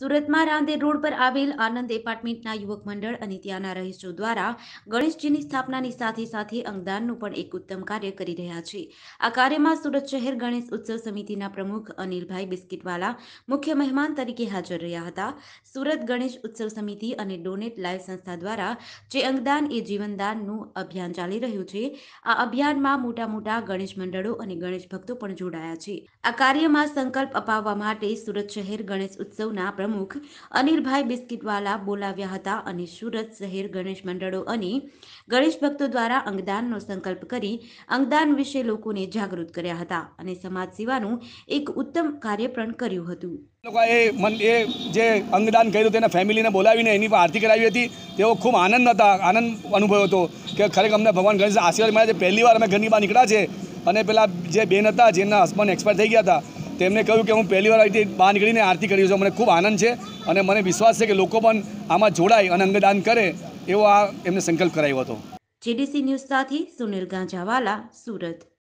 સુરતમાં રાંદેર રોડ પર આવેલ આનંદ એપાર્ટમેન્ટના યુવક મંડળ અને ત્યાંના રહીશો દ્વારા ગણેશજીની સ્થાપનાની સાથે સાથે અંગદાનનું પણ એક ઉત્તમ કાર્ય કરી રહ્યા છે આ કાર્યમાં સુરત શહેર ગણેશ ઉત્સવ સમિતિના પ્રમુખ અનિલભાઈ બિસ્કીટવાલા મુખ્ય મહેમાન તરીકે હાજર રહ્યા હતા સુરત ગણેશ ઉત્સવ સમિતિ અને ડોનેટ લાઈવ સંસ્થા દ્વારા જે અંગદાન એ જીવનદાનનું અભિયાન ચાલી રહ્યું છે આ અભિયાનમાં મોટા મોટા ગણેશ મંડળો અને ગણેશ ભક્તો પણ જોડાયા છે આ કાર્યમાં સંકલ્પ અપાવવા માટે સુરત શહેર ગણેશ ઉત્સવના પ્રમુખ પ્રમુખ અનિલભાઈ બિસ્કીટવાલા બોલાવ્યા હતા અને સુરત શહેર ગણેશ મંડળો અને ગણેશ ભક્તો દ્વારા અંગદાનનો સંકલ્પ કરી અંગદાન વિશે લોકોને જાગૃત કર્યા હતા અને સમાજ સેવાનું એક ઉત્તમ કાર્ય પણ કર્યું હતું એ મન એ જે અંગદાન કર્યું તેના ફેમિલીને બોલાવીને એની પણ આરતી કરાવી હતી તેઓ ખૂબ આનંદ હતા આનંદ અનુભવ હતો કે ખરેખર અમને ભગવાન ગણેશ આશીર્વાદ મળ્યા છે પહેલી વાર અમે ઘરની બહાર નીકળ્યા છે અને પેલા જે બેન હતા જેના હસબન્ડ એક્સપાયર થઈ ગયા હતા તેમણે કહ્યું કે હું પહેલીવાર આવી રીતે બહાર નીકળીને આરતી કરી છું મને ખૂબ આનંદ છે અને મને વિશ્વાસ છે કે લોકો પણ આમાં જોડાય અને અંગદાન કરે એવો આ એમને સંકલ્પ કરાયો હતો જીડીસી ન્યૂઝ સાથે સુનિલ ગાંજાવાલા સુરત